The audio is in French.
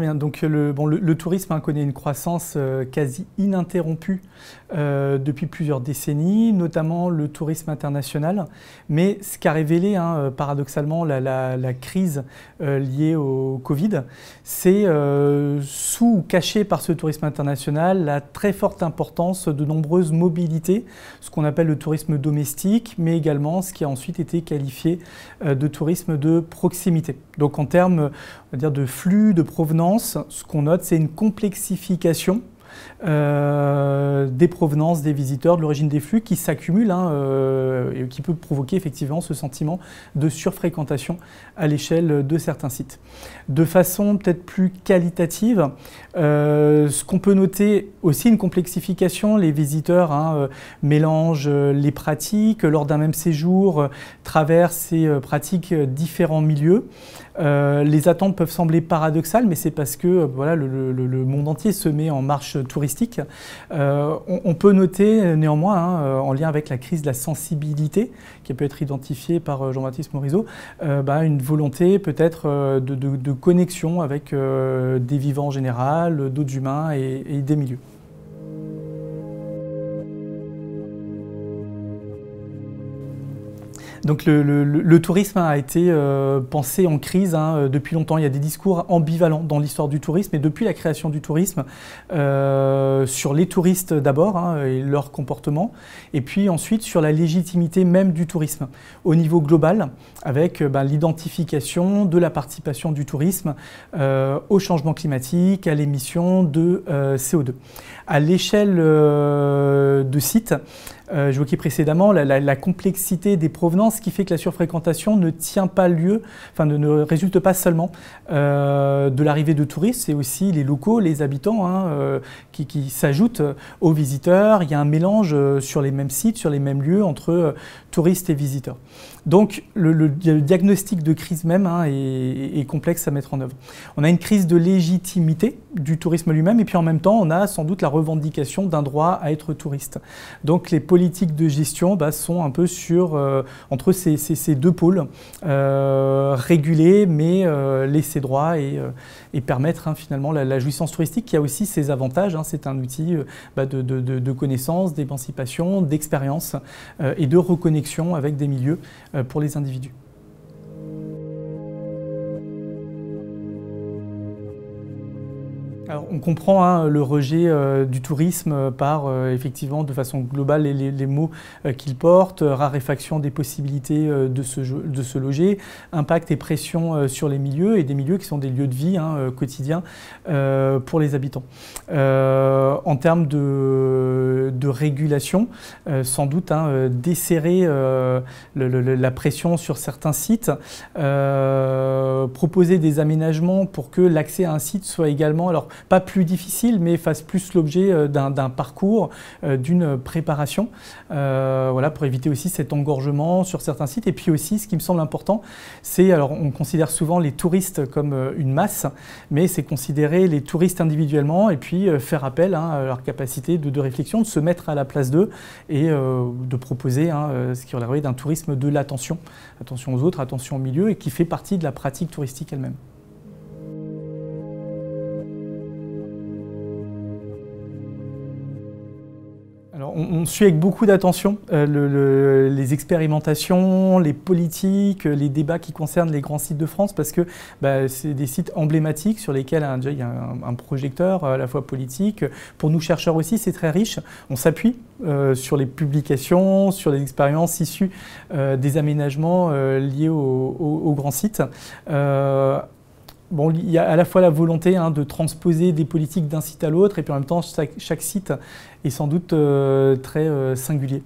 bien. Donc le, bon, le, tourisme hein, connaît une croissance euh, quasi ininterrompue euh, depuis plusieurs décennies, notamment le tourisme international. Mais ce qu'a révélé hein, euh, paradoxalement la, crise liée au Covid, c'est sous caché par ce tourisme international la très forte importance de nombreuses mobilités, ce qu'on appelle le tourisme domestique, mais également ce qui a ensuite été qualifié de tourisme de proximité. Donc en termes de flux, de provenance, ce qu'on note, c'est une complexification euh, des provenances des visiteurs, de l'origine des flux qui s'accumulent hein, euh, et qui peut provoquer effectivement ce sentiment de surfréquentation à l'échelle de certains sites. De façon peut-être plus qualitative, euh, ce qu'on peut noter aussi une complexification, les visiteurs hein, mélangent les pratiques lors d'un même séjour, traversent ces pratiques différents milieux. les attentes peuvent sembler paradoxales, mais c'est parce que voilà, le, monde entier se met en marche Touristique, euh, On, peut noter euh, néanmoins, hein, euh, en lien avec la crise de la sensibilité, qui peut être identifiée par Jean-Baptiste Morisot, bah, une volonté peut-être de, connexion avec des vivants en général, d'autres humains et des milieux. Donc le, le, tourisme a été euh, pensé en crise hein, euh, depuis longtemps. Il y a des discours ambivalents dans l'histoire du tourisme et depuis la création du tourisme euh, sur les touristes d'abord hein, et leur comportement, et puis ensuite sur la légitimité même du tourisme au niveau global, avec ben, l'identification de la participation du tourisme au changement climatique, à l'émission de CO2. À l'échelle de sites, euh, j'évoquais précédemment, la, complexité des provenances qui fait que la surfréquentation ne tient pas lieu, enfin ne, résulte pas seulement euh, de l'arrivée de touristes, c'est aussi les locaux, les habitants hein, euh, qui, s'ajoutent aux visiteurs. Il y a un mélange euh, sur les mêmes sites, sur les mêmes lieux entre touristes et visiteurs. Donc le, diagnostic de crise même hein, est, est complexe à mettre en œuvre. On a une crise de légitimité du tourisme lui-même et puis en même temps on a sans doute la revendication d'un droit à être touriste. Donc les politiques de gestion bah, sont un peu sur, euh, entre ces, deux pôles, euh, réguler mais euh, laisser droit et, permettre hein, finalement la, jouissance touristique qui a aussi ses avantages. Hein. c'est un outil bah, de, de, connaissance, d'émancipation, d'expérience et de reconnexion avec des milieux pour les individus. on comprend hein, le rejet euh, du tourisme par, euh, effectivement, de façon globale, les, mots euh, qu'il porte, raréfaction des possibilités de se, de, se, loger, impact et pression sur les milieux, et des milieux qui sont des lieux de vie hein, quotidiens pour les habitants. en termes de, de régulation, sans doute, hein, desserrer la pression sur certains sites, proposer des aménagements pour que l'accès à un site soit également... Alors, pas plus difficile, mais fasse plus l'objet euh, d'un parcours, euh, d'une préparation, euh, voilà, pour éviter aussi cet engorgement sur certains sites. Et puis aussi, ce qui me semble important, c'est, alors on considère souvent les touristes comme une masse, mais c'est considérer les touristes individuellement et puis faire appel hein, à leur capacité de, réflexion, de se mettre à la place d'eux et de proposer hein, ce qui relève d'un tourisme de l'attention, attention aux autres, attention au milieu, et qui fait partie de la pratique touristique elle-même. on, suit avec beaucoup d'attention euh, les expérimentations, les politiques, les débats qui concernent les grands sites de France parce que bah, c'est des sites emblématiques sur lesquels hein, il y a un, projecteur euh, à la fois politique. Pour nous chercheurs aussi, c'est très riche. On s'appuie euh, sur les publications, sur les expériences issues des aménagements liés aux grands sites il y a à la fois la volonté hein, de transposer des politiques d'un site à l'autre, et puis en même temps, chaque, site est sans doute euh, très euh, singulier.